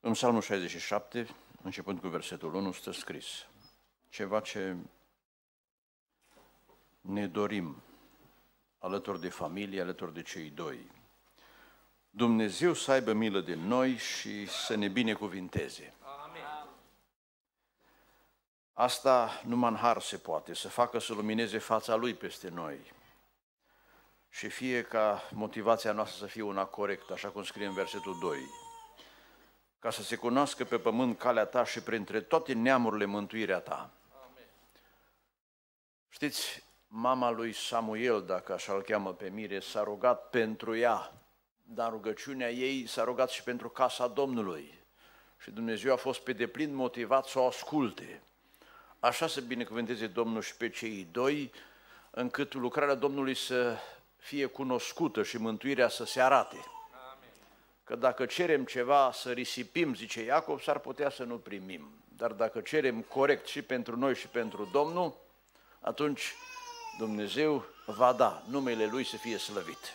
În Psalmul 67, începând cu versetul 1, stă scris ceva ce ne dorim alături de familie, alături de cei doi. Dumnezeu să aibă milă de noi și să ne binecuvinteze. Asta numai în har se poate, să facă să lumineze fața Lui peste noi. Și fie ca motivația noastră să fie una corectă, așa cum scrie în versetul 2 ca să se cunoască pe pământ calea ta și printre toate neamurile mântuirea ta. Amen. Știți, mama lui Samuel, dacă așa îl cheamă pe Mire, s-a rugat pentru ea, dar rugăciunea ei s-a rugat și pentru casa Domnului. Și Dumnezeu a fost pe deplin motivat să o asculte. Așa să binecuvânteze Domnul și pe cei doi, încât lucrarea Domnului să fie cunoscută și mântuirea să se arate că dacă cerem ceva să risipim, zice Iacob, s-ar putea să nu primim. Dar dacă cerem corect și pentru noi și pentru Domnul, atunci Dumnezeu va da numele Lui să fie slăvit.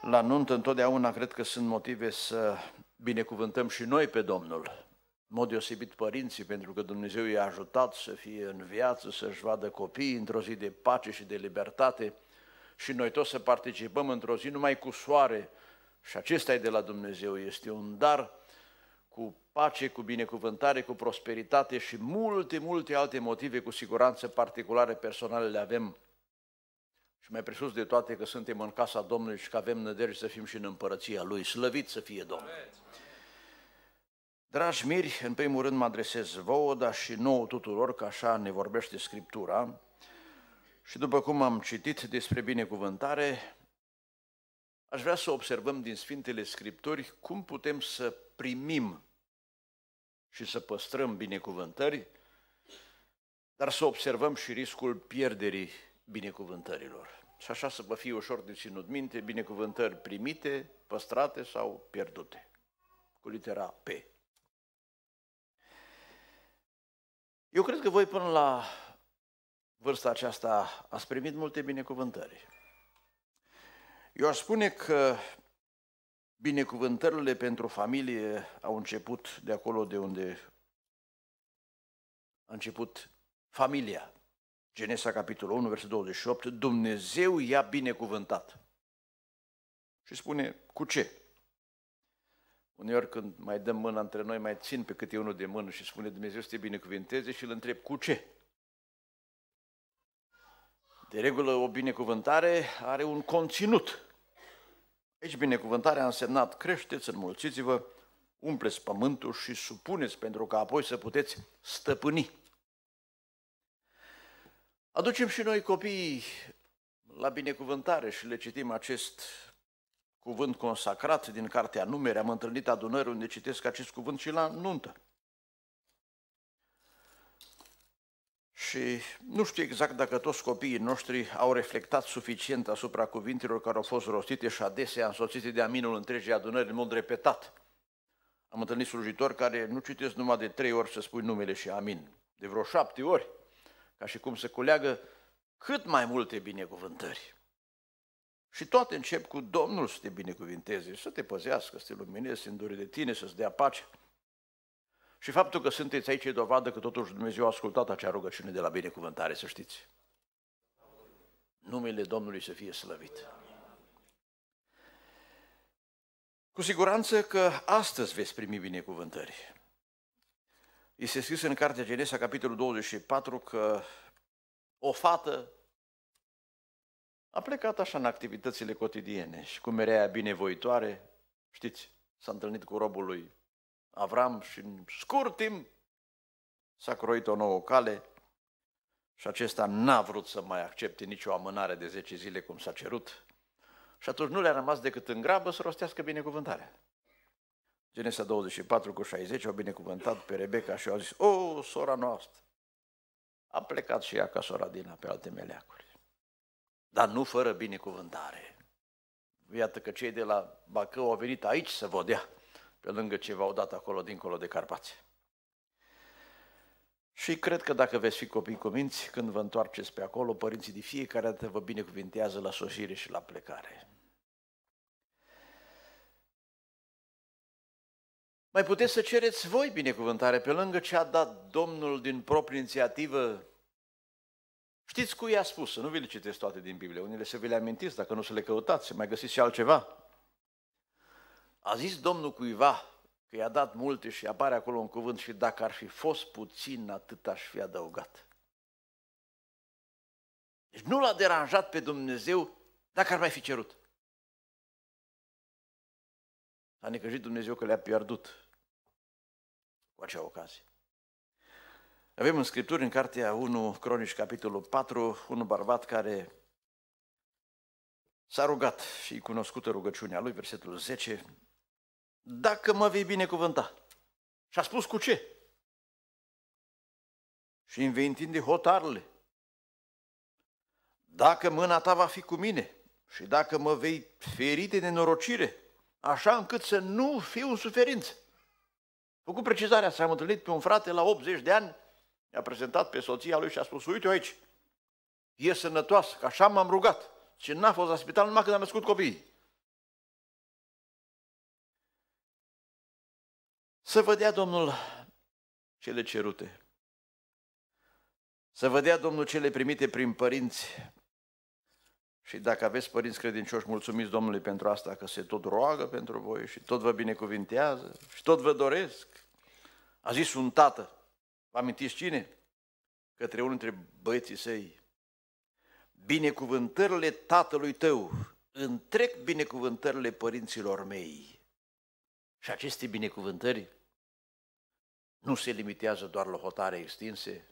La nuntă întotdeauna cred că sunt motive să binecuvântăm și noi pe Domnul, în mod deosebit părinții, pentru că Dumnezeu i-a ajutat să fie în viață, să-și vadă copiii într-o zi de pace și de libertate și noi toți să participăm într-o zi numai cu soare, și acesta e de la Dumnezeu, este un dar cu pace, cu binecuvântare, cu prosperitate și multe, multe alte motive, cu siguranță particulare, personale le avem. Și mai presus de toate că suntem în casa Domnului și că avem nădejde să fim și în împărăția Lui. Slăvit să fie Domnul! Dragi miri, în primul rând mă adresez vouă, dar și nouă tuturor, că așa ne vorbește Scriptura. Și după cum am citit despre binecuvântare, Aș vrea să observăm din Sfintele Scripturi cum putem să primim și să păstrăm binecuvântări, dar să observăm și riscul pierderii binecuvântărilor. Și așa să vă fie ușor de ținut minte binecuvântări primite, păstrate sau pierdute. Cu litera P. Eu cred că voi până la vârsta aceasta ați primit multe binecuvântări. Eu aș spune că binecuvântările pentru familie au început de acolo de unde a început familia. Genesa, capitolul 1, versetul 28, Dumnezeu i-a binecuvântat. Și spune, cu ce? Uneori când mai dăm mâna între noi, mai țin pe câte unul de mână și spune Dumnezeu să te binecuvânteze și îl întreb, cu ce? De regulă, o binecuvântare are un conținut. Aici deci binecuvântarea a însemnat creșteți, înmulțiți-vă, umpleți pământul și supuneți pentru ca apoi să puteți stăpâni. Aducem și noi copiii la binecuvântare și le citim acest cuvânt consacrat din cartea numere. Am întâlnit adunări unde citesc acest cuvânt și la nuntă. și nu știu exact dacă toți copiii noștri au reflectat suficient asupra cuvintelor care au fost rostite și adesea însoțite de aminul întregii adunări în mod repetat. Am întâlnit slujitori care nu citesc numai de trei ori să spui numele și amin, de vreo șapte ori, ca și cum să culeagă cât mai multe binecuvântări. Și toate încep cu Domnul să te binecuvinteze, să te păzească, să te lumineze, să îndure de tine, să-ți dea pace – și faptul că sunteți aici e dovadă că totuși Dumnezeu a ascultat acea rugăciune de la binecuvântare, să știți. Numele Domnului să fie slăvit. Cu siguranță că astăzi veți primi binecuvântări. Este scris în Cartea Genesa, capitolul 24, că o fată a plecat așa în activitățile cotidiene și era ea binevoitoare, știți, s-a întâlnit cu robul lui Avram și în scurt timp s-a croit o nouă cale și acesta n-a vrut să mai accepte nicio amânare de 10 zile cum s-a cerut și atunci nu le-a rămas decât în grabă să rostească binecuvântarea. Genesa 24 cu 60 au binecuvântat pe Rebecca și au zis, o, sora noastră, a plecat și ea ca sora Dina pe alte meleacuri. Dar nu fără binecuvântare. Iată că cei de la Bacău au venit aici să vă dea pe lângă ce v-au dat acolo, dincolo de Carpați. Și cred că dacă veți fi copii cu minți, când vă întoarceți pe acolo, părinții de fiecare dată vă binecuvintează la sosire și la plecare. Mai puteți să cereți voi binecuvântare pe lângă ce a dat Domnul din proprie inițiativă. Știți cui i-a spus, nu vi le citesc toate din Biblie, unele să vi le amintiți, dacă nu să le căutați, să mai găsiți și altceva. A zis Domnul cuiva că i-a dat multe și apare acolo un cuvânt și dacă ar fi fost puțin, atât aș fi adăugat. Deci nu l-a deranjat pe Dumnezeu dacă ar mai fi cerut. A necăjit Dumnezeu că le-a pierdut cu acea ocazie. Avem în Scripturi, în cartea 1 Cronici, capitolul 4, un bărbat care s-a rugat și cunoscută rugăciunea lui, versetul 10, dacă mă vei binecuvânta. Și a spus cu ce? Și îmi vei întinde hotarele. Dacă mâna ta va fi cu mine și dacă mă vei feri de nenorocire, așa încât să nu fiu în suferință. Făcut precizarea, s-a întâlnit pe un frate la 80 de ani, i-a prezentat pe soția lui și a spus, uite aici, e sănătoasă, că așa m-am rugat. Și n-a fost la spital numai când a născut copiii. Să vă dea Domnul cele cerute. Să vă dea Domnul cele primite prin părinți. Și dacă aveți părinți credincioși, mulțumiți Domnului pentru asta, că se tot roagă pentru voi și tot vă binecuvintează și tot vă doresc. A zis un tată, vă amintiți cine? Către unul dintre băieții săi. Binecuvântările tatălui tău întrec binecuvântările părinților mei. Și aceste binecuvântări nu se limitează doar la hotare extinse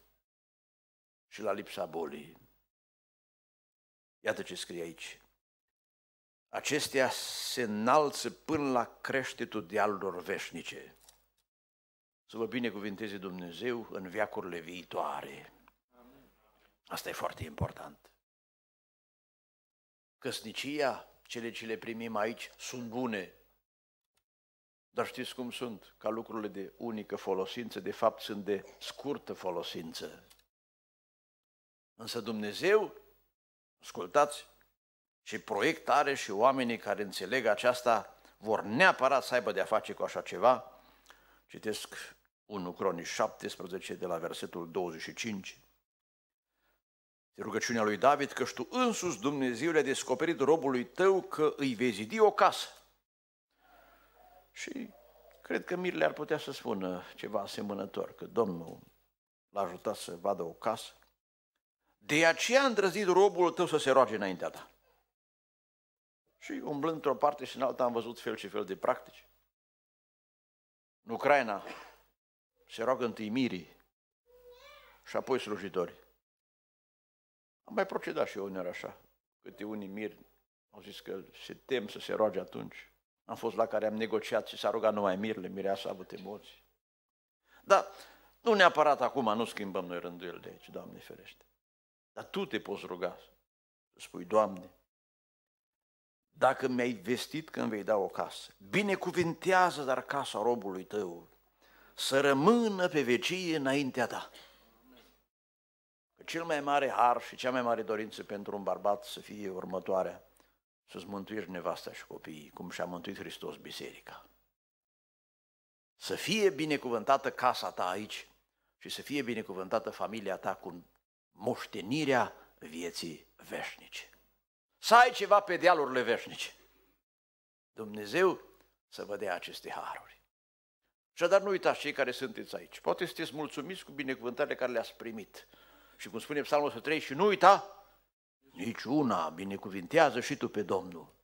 și la lipsa bolii. Iată ce scrie aici. Acestea se înalță până la creștetul dealurilor veșnice. Să vă binecuvinteze Dumnezeu în viacurile viitoare. Asta e foarte important. Căsnicia, cele ce le primim aici, sunt bune, dar știți cum sunt? Ca lucrurile de unică folosință, de fapt sunt de scurtă folosință. Însă Dumnezeu, ascultați, și proiect are și oamenii care înțeleg aceasta vor neapărat să aibă de-a face cu așa ceva. Citesc 1 Cronii 17 de la versetul 25. De rugăciunea lui David, că tu însuți Dumnezeu le-a descoperit robului tău că îi vei zidi o casă și cred că Mirele ar putea să spună ceva asemănător, că Domnul l-a ajutat să vadă o casă. De aceea a îndrăzit robul tău să se roage înaintea ta. Și umblând într-o parte și în alta am văzut fel și fel de practici. În Ucraina se roagă întâi mirii și apoi slujitorii. Am mai procedat și eu uneori așa. Câte unii miri au zis că se tem să se roage atunci. Am fost la care am negociat și s-a rugat numai Mirle, Mireasa a avut emoții. Dar nu neapărat acum nu schimbăm noi rândul de aici, Doamne ferește. Dar Tu te poți ruga spui, Doamne, dacă mi-ai vestit când vei da o casă, binecuvintează dar casa robului tău să rămână pe vecie înaintea ta. Că cel mai mare har și cea mai mare dorință pentru un bărbat să fie următoarea să-ți mântuiești nevasta și copiii, cum și-a mântuit Hristos biserica. Să fie binecuvântată casa ta aici și să fie binecuvântată familia ta cu moștenirea vieții veșnice. Să ai ceva pe dealurile veșnice. Dumnezeu să vă dea aceste haruri. Și dar nu uitați cei care sunteți aici. Poate sunteți mulțumiți cu binecuvântările care le-ați primit. Și cum spune Psalmul 103, și nu uita Niciuna, binecuvintează și tu pe Domnul.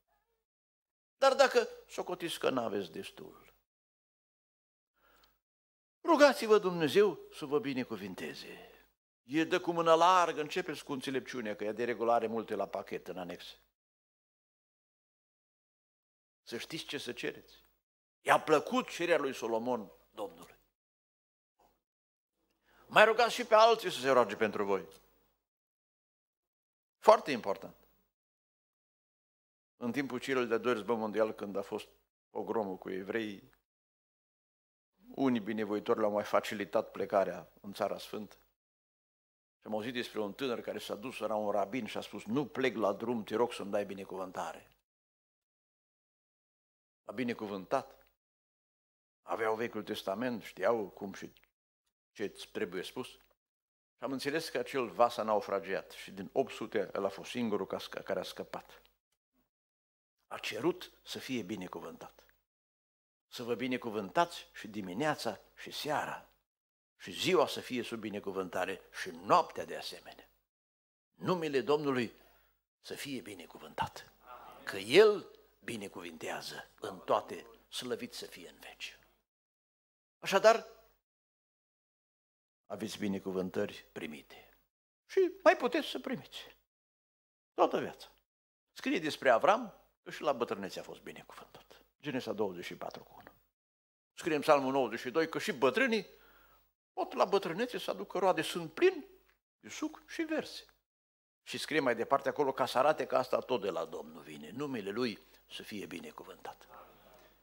Dar dacă socotiți că n-aveți destul, rugați-vă Dumnezeu să vă binecuvinteze. E de cu mână largă, începeți cu înțelepciunea, că e de regulare multe la pachet în anex. Să știți ce să cereți. I-a plăcut cererea lui Solomon Domnului. Mai rugați și pe alții să se roage pentru voi. Foarte important. În timpul celui de doi război mondial, când a fost pogromul cu evrei, unii binevoitori l-au mai facilitat plecarea în Țara Sfântă. Și am auzit despre un tânăr care s-a dus, era un rabin și a spus, nu plec la drum, te rog să-mi dai binecuvântare. A binecuvântat. Aveau Vechiul Testament, știau cum și ce trebuie spus. Și am înțeles că acel vas a naufragiat și din 800 el a fost singurul care a scăpat. A cerut să fie binecuvântat. Să vă binecuvântați și dimineața și seara. Și ziua să fie sub binecuvântare și noaptea de asemenea. Numele Domnului să fie binecuvântat. Că El binecuvintează în toate, slăvit să fie în veci. Așadar, aveți binecuvântări primite. Și mai puteți să primiți. Toată viața. Scrie despre Avram că și la bătrânețe a fost binecuvântat. Genesa 24 cu 1. Scrie în Psalmul 92 că și bătrânii pot la bătrânețe să aducă roade, sunt plin, de suc și verse. Și scrie mai departe acolo ca să arate că asta tot de la Domnul vine. Numele Lui să fie binecuvântat.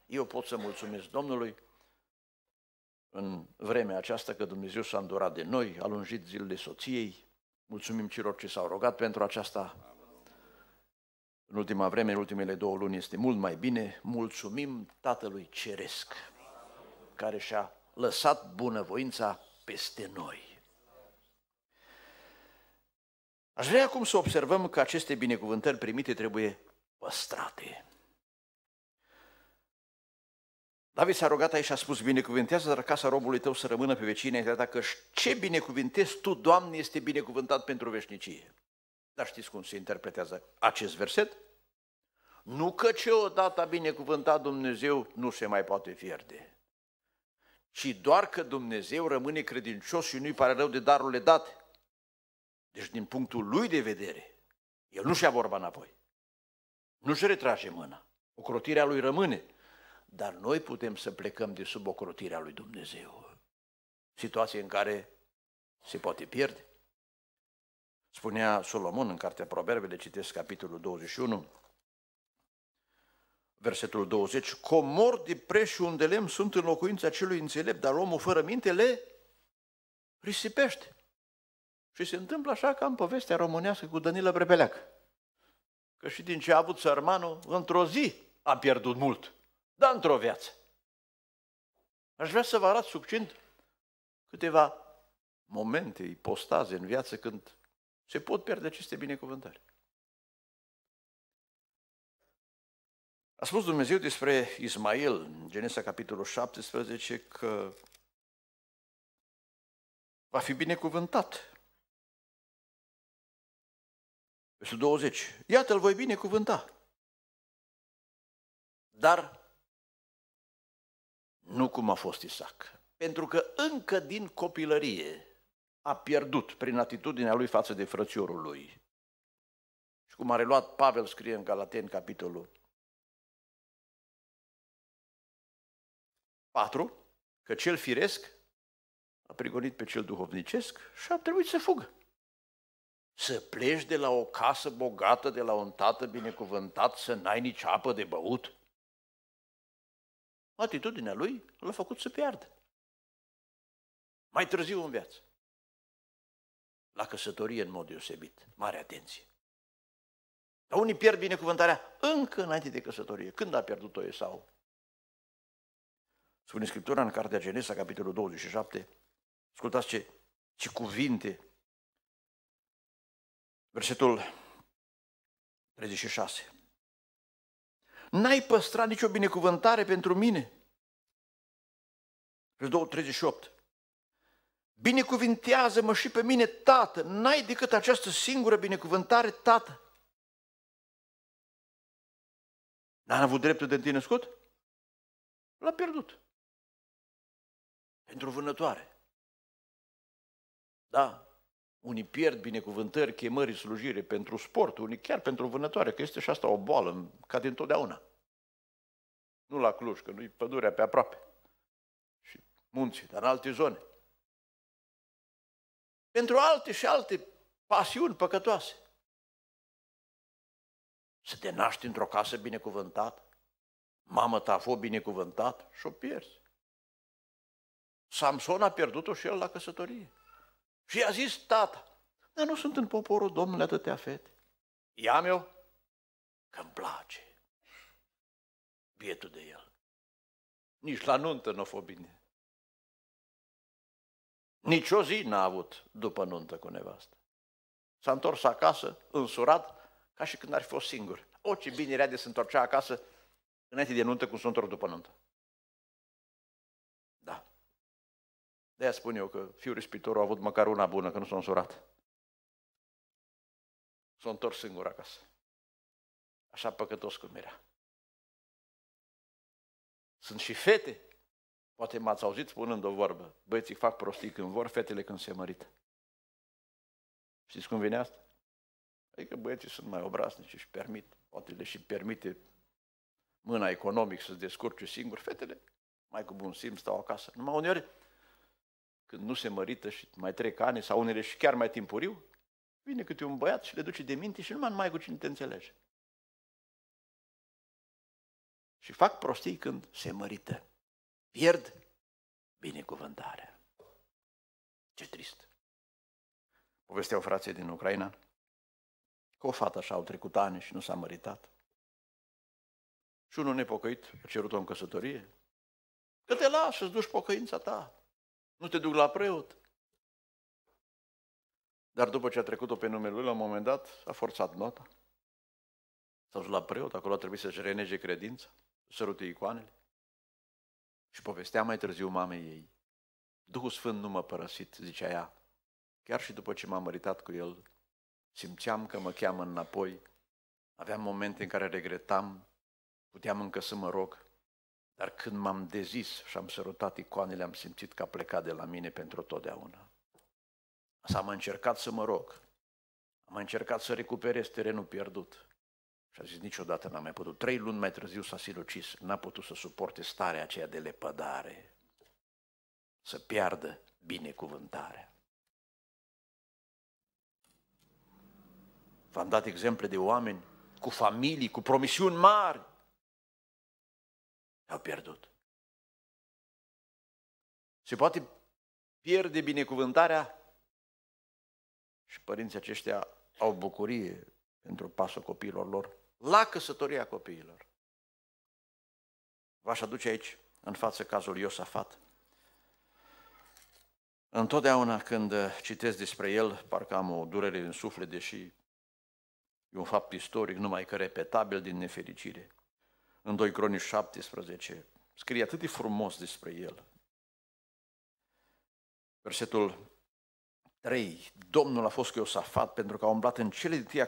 Eu pot să mulțumesc Domnului în vremea aceasta că Dumnezeu s-a îndurat de noi, a lungit zilele soției. Mulțumim celor ce s-au rugat pentru aceasta. În ultima vreme, în ultimele două luni este mult mai bine. Mulțumim Tatălui Ceresc, care și-a lăsat bunăvoința peste noi. Aș vrea acum să observăm că aceste binecuvântări primite trebuie păstrate. David s-a rugat aici și a spus, binecuvântează dar casa robului tău să rămână pe vecine, dacă ce binecuvântezi tu, Doamne, este binecuvântat pentru veșnicie. Dar știți cum se interpretează acest verset? Nu că ce odată a binecuvântat Dumnezeu nu se mai poate pierde, ci doar că Dumnezeu rămâne credincios și nu-i pare rău de darurile date. Deci din punctul lui de vedere, el nu și-a vorba înapoi. Nu-și retrage mâna. Ocrotirea lui rămâne dar noi putem să plecăm de sub ocrotirea lui Dumnezeu. Situație în care se poate pierde. Spunea Solomon în cartea Proverbele, citesc capitolul 21, versetul 20, comor de preș și un de lemn sunt în locuința celui înțelept, dar omul fără minte le risipește. Și se întâmplă așa ca în povestea românească cu Danila Brebeleac. Că și din ce a avut sărmanul, într-o zi a pierdut mult dar într-o viață. Aș vrea să vă arăt succint câteva momente, ipostaze în viață când se pot pierde aceste binecuvântări. A spus Dumnezeu despre Ismail, în Genesa capitolul 17, că va fi binecuvântat. Versul 20. Iată, îl voi binecuvânta. Dar nu cum a fost Isaac. Pentru că încă din copilărie a pierdut prin atitudinea lui față de frățiorul lui. Și cum a reluat Pavel scrie în Galaten, capitolul 4, că cel firesc a prigonit pe cel duhovnicesc și a trebuit să fugă. Să pleci de la o casă bogată, de la un tată binecuvântat, să n-ai nici apă de băut? Atitudinea lui l-a făcut să piardă. Mai târziu în viață. La căsătorie în mod deosebit. Mare atenție. Dar unii pierd binecuvântarea încă înainte de căsătorie. Când a pierdut-o sau? Spune Scriptura în Cartea Genesa, capitolul 27. Ascultați ce, ce cuvinte. Versetul 36. N-ai păstrat nicio binecuvântare pentru mine. Versetul 38. Binecuvintează-mă și pe mine, Tată. N-ai decât această singură binecuvântare, Tată. N-am avut dreptul de întâi născut? L-a pierdut. Pentru vânătoare. Da, unii pierd binecuvântări, chemări, slujire pentru sport, unii chiar pentru vânătoare, că este și asta o boală, ca dintotdeauna. Nu la Cluj, că nu-i pădurea pe aproape. Și munții, dar în alte zone. Pentru alte și alte pasiuni păcătoase. Să te naști într-o casă binecuvântată, mamă ta a fost binecuvântată și o pierzi. Samson a pierdut-o și el la căsătorie. Și i-a zis tata, dar nu sunt în poporul Domnului atâtea fete. Ia-mi o că-mi place bietul de el. Nici la nuntă nu a fost bine. Nici o zi n-a avut după nuntă cu nevastă. S-a întors acasă, însurat, ca și când ar fi fost singur. O, ce bine era de se întorcea acasă înainte de nuntă, cum se după nuntă. Da. De-aia spun eu că fiul respitorul a avut măcar una bună, că nu s-a însurat. S-a întors singur acasă. Așa păcătos cum era. Sunt și fete. Poate m-ați auzit spunând o vorbă. Băieții fac prostii când vor, fetele când se mărită. Știți cum vine asta? Adică băieții sunt mai obraznici și permit. Poate le și permite mâna economic să-ți descurce singur. Fetele, mai cu bun simț, stau acasă. Numai uneori, când nu se mărită și mai trec ani, sau unele și chiar mai timpuriu, vine câte un băiat și le duce de minte și nu mai cu cine te înțelege și fac prostii când se mărită. Pierd binecuvântarea. Ce trist! Povestea o frație din Ucraina că o fată așa au trecut ani și nu s-a măritat. Și unul nepocăit a cerut-o în căsătorie. Că te lași să-ți duci pocăința ta. Nu te duc la preot. Dar după ce a trecut-o pe numele lui, la un moment dat a forțat nota. S-a dus la preot, acolo a trebuit să-și renege credința sărută icoanele. Și povestea mai târziu mamei ei. Duhul Sfânt nu m-a părăsit, zicea ea. Chiar și după ce m-am măritat cu el, simțeam că mă cheamă înapoi. Aveam momente în care regretam, puteam încă să mă rog, dar când m-am dezis și am sărutat icoanele, am simțit că a plecat de la mine pentru totdeauna. Asta am încercat să mă rog. Am încercat să recuperez terenul pierdut. Și a zis, niciodată n-am mai putut. Trei luni mai târziu s-a sinucis, n-a putut să suporte starea aceea de lepădare, să piardă binecuvântarea. V-am dat exemple de oameni cu familii, cu promisiuni mari. Au pierdut. Se poate pierde binecuvântarea și părinții aceștia au bucurie pentru pasul copiilor lor la căsătoria copiilor. V-aș aduce aici în față cazul Iosafat. Întotdeauna când eh, citesc despre el, parcă am o durere în suflet, deși e un fapt istoric, numai că repetabil din nefericire. În 2 Cronii 17 scrie atât de frumos despre el. Versetul 3. Domnul a fost cu Iosafat pentru că a umblat în cele din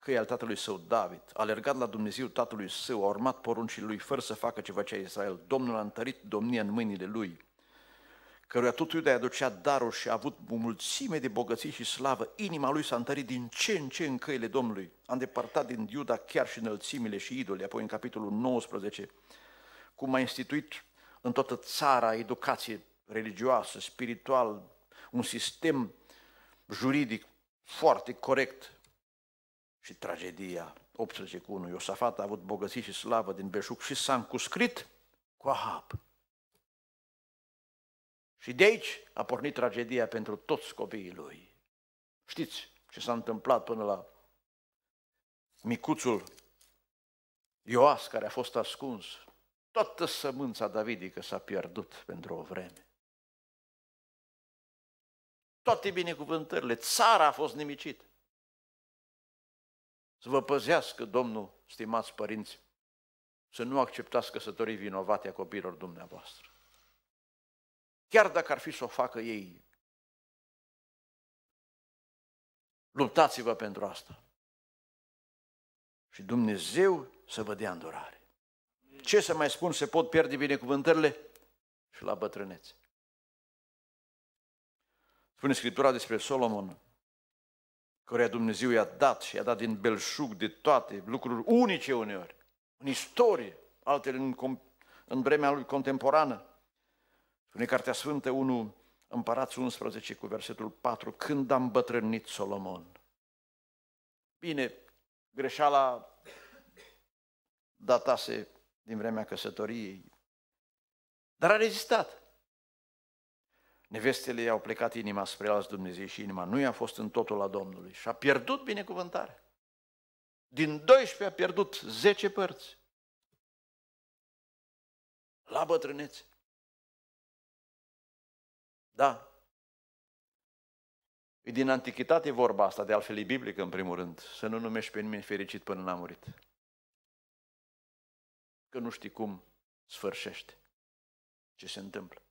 căi al tatălui său David, a alergat la Dumnezeu tatălui său, a urmat poruncii lui fără să facă ce a Israel. Domnul a întărit domnia în mâinile lui, căruia tot Iuda aducea darul și a avut o mulțime de bogății și slavă. Inima lui s-a întărit din ce în ce în căile Domnului. A îndepărtat din Iuda chiar și înălțimile și idole. Apoi în capitolul 19, cum a instituit în toată țara educație religioasă, spiritual, un sistem juridic foarte corect, și tragedia. 18 cu 1. Iosafat a avut bogății și slavă din Beșuc și s-a încuscrit cu Ahab. Și de aici a pornit tragedia pentru toți copiii lui. Știți ce s-a întâmplat până la micuțul Ioas care a fost ascuns. Toată sămânța Davidică s-a pierdut pentru o vreme. Toate binecuvântările, țara a fost nimicită. Să vă păzească Domnul, stimați părinți, să nu acceptați căsătorii vinovate a copiilor dumneavoastră. Chiar dacă ar fi să o facă ei, luptați-vă pentru asta. Și Dumnezeu să vă dea îndurare. Ce să mai spun, se pot pierde binecuvântările și la bătrânețe. Spune Scriptura despre Solomon, căruia Dumnezeu i-a dat și i-a dat din belșug de toate lucruri unice uneori, în istorie, altele în, în vremea lui contemporană. Spune Cartea Sfântă 1, Împărați 11 cu versetul 4, când am bătrânit Solomon. Bine, greșeala datase din vremea căsătoriei, dar a rezistat. Nevestele i-au plecat inima spre alți Dumnezei și inima nu i-a fost în totul la Domnului și a pierdut binecuvântarea. Din 12 a pierdut 10 părți. La bătrânețe. Da. E din antichitate vorba asta, de altfel e biblică în primul rând, să nu numești pe nimeni fericit până n-a murit. Că nu știi cum sfârșește ce se întâmplă.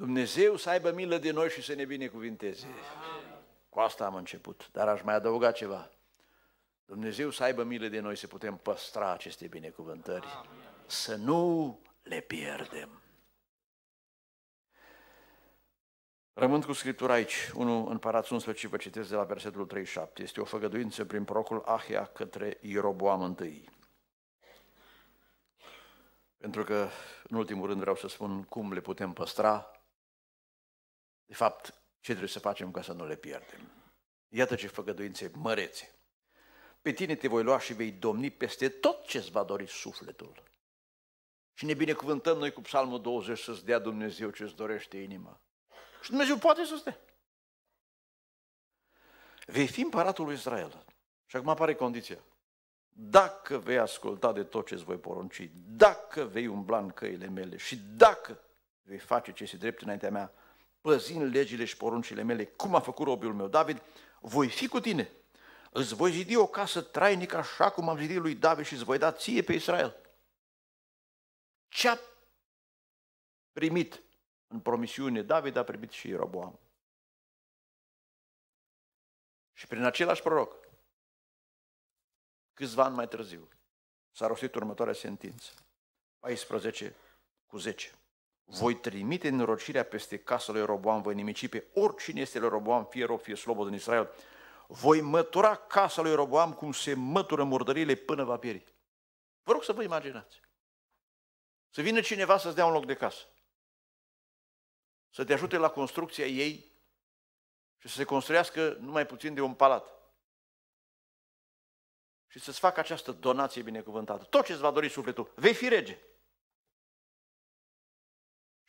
Dumnezeu să aibă milă de noi și să ne binecuvinteze. Cu asta am început, dar aș mai adăuga ceva. Dumnezeu să aibă milă de noi să putem păstra aceste binecuvântări, să nu le pierdem. Rămân cu Scriptura aici, în Împărați 11, vă citesc de la versetul 37. Este o făgăduință prin procul Ahia către Ieroboam I. Pentru că, în ultimul rând, vreau să spun cum le putem păstra de fapt, ce trebuie să facem ca să nu le pierdem. Iată ce făgăduințe mărețe. Pe tine te voi lua și vei domni peste tot ce îți va dori sufletul. Și ne binecuvântăm noi cu psalmul 20 să-ți dea Dumnezeu ce-ți dorește inima. Și Dumnezeu poate să-ți dea. Vei fi împăratul lui Israel. Și acum apare condiția. Dacă vei asculta de tot ce îți voi porunci, dacă vei umbla în căile mele și dacă vei face ce este drept înaintea mea, păzind legile și poruncile mele, cum a făcut robiul meu David, voi fi cu tine. Îți voi zidi o casă trainică așa cum am zidit lui David și îți voi da ție pe Israel. Ce a primit în promisiune David, a primit și Roboam. Și prin același proroc, câțiva ani mai târziu, s-a rostit următoarea sentință. 14 cu 10 voi trimite norocirea peste casa lui Roboam, voi nimici pe oricine este lui Roboam, fie rob, fie slobod în Israel. Voi mătura casa lui Roboam cum se mătură murdările până va pieri. Vă rog să vă imaginați. Să vină cineva să-ți dea un loc de casă. Să te ajute la construcția ei și să se construiască numai puțin de un palat. Și să-ți facă această donație binecuvântată. Tot ce-ți va dori sufletul. Vei fi rege.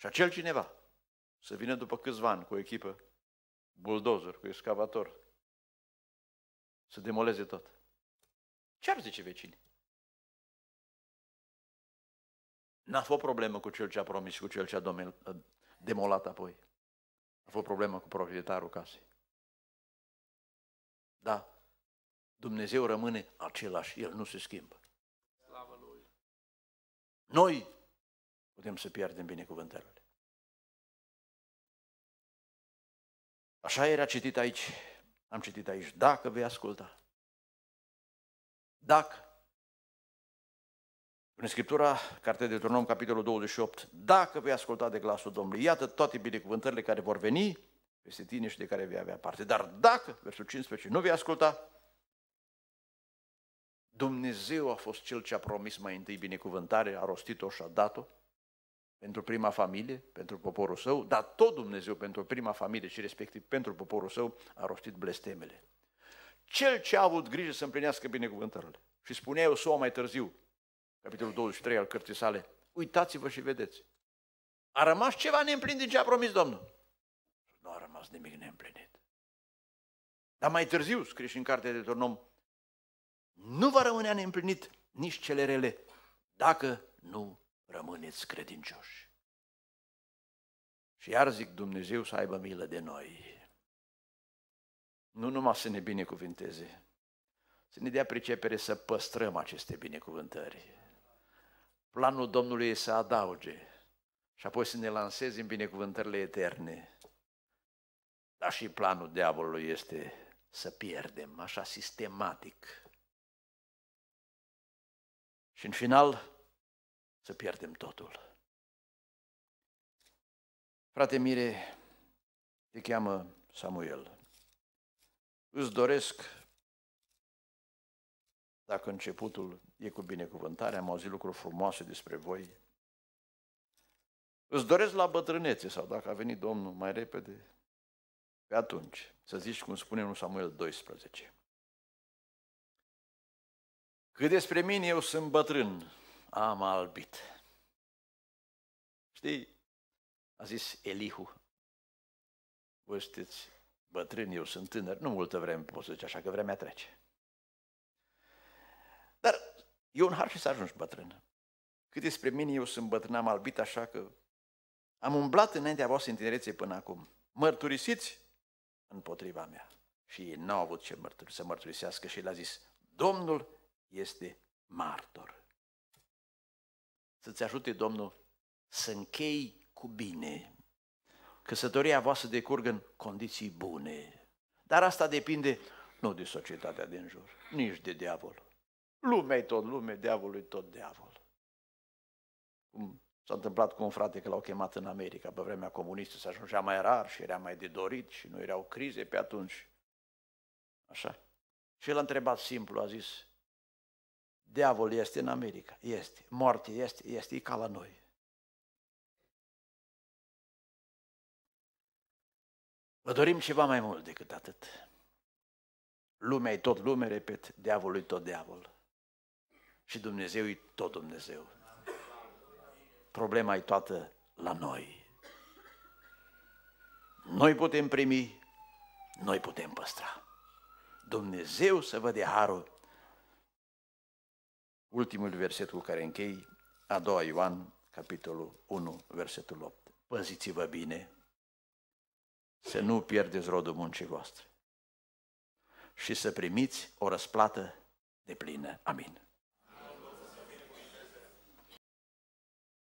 Și acel cineva să vină după câțiva ani cu o echipă, buldozer, cu excavator, să demoleze tot. Ce ar zice vecini? N-a fost problemă cu cel ce a promis cu cel ce a demolat apoi. A fost problemă cu proprietarul casei. Da, Dumnezeu rămâne același, El nu se schimbă. Noi putem să pierdem binecuvântările. Așa era citit aici, am citit aici, dacă vei asculta. Dacă. În Scriptura, Cartea de Turnom, capitolul 28, dacă vei asculta de glasul Domnului, iată toate binecuvântările care vor veni peste tine și de care vei avea parte. Dar dacă, versul 15, nu vei asculta, Dumnezeu a fost Cel ce a promis mai întâi binecuvântare, a rostit-o și a dat-o, pentru prima familie, pentru poporul său, dar tot Dumnezeu pentru prima familie și respectiv pentru poporul său a rostit blestemele. Cel ce a avut grijă să împlinească binecuvântările. Și spunea eu Soa mai târziu, capitolul 23 al cărții sale, uitați-vă și vedeți. A rămas ceva neîmplinit din ce a promis Domnul. Nu a rămas nimic neîmplinit. Dar mai târziu, scrie și în cartea de Tornom, nu va rămâne neîmplinit nici cele rele, dacă nu rămâneți credincioși. Și iar zic Dumnezeu să aibă milă de noi. Nu numai să ne binecuvinteze, să ne dea pricepere să păstrăm aceste binecuvântări. Planul Domnului e să adauge și apoi să ne lanseze în binecuvântările eterne. Dar și planul diavolului este să pierdem, așa sistematic. Și în final, să pierdem totul. Frate Mire, te cheamă Samuel. Îți doresc, dacă începutul e cu binecuvântare, am auzit lucruri frumoase despre voi, îți doresc la bătrânețe sau dacă a venit Domnul mai repede, pe atunci, să zici cum spune un Samuel 12. Cât despre mine, eu sunt bătrân am albit. Știi, a zis Elihu, voi știți, bătrâni, eu sunt tânăr, nu multă vreme pot să zice așa, că vremea trece. Dar eu un har și să ajungi bătrân. Cât despre mine, eu sunt bătrân, am albit așa că am umblat înaintea voastră în tinerețe până acum. Mărturisiți împotriva mea. Și ei n-au avut ce mărturi, să mărturisească și el a zis, Domnul este martor. Să-ți ajute Domnul să închei cu bine. Căsătoria voastră decurgă în condiții bune. Dar asta depinde nu de societatea din jur, nici de diavol. Lumea e tot lume, diavolul e tot diavol. Cum s-a întâmplat cu un frate că l-au chemat în America pe vremea comunistă, să ajungea mai rar și era mai de dorit și nu erau crize pe atunci. Așa. Și el a întrebat simplu, a zis, Diavolul este în America, este. Moarte este, este, ca la noi. Vă dorim ceva mai mult decât atât. Lumea e tot lume, repet, diavolul e tot diavol. Și Dumnezeu e tot Dumnezeu. Problema e toată la noi. Noi putem primi, noi putem păstra. Dumnezeu să vă dea harul ultimul versetul care închei, a doua Ioan, capitolul 1, versetul 8. Păziți-vă bine să nu pierdeți rodul muncii voastre și să primiți o răsplată de plină. Amin.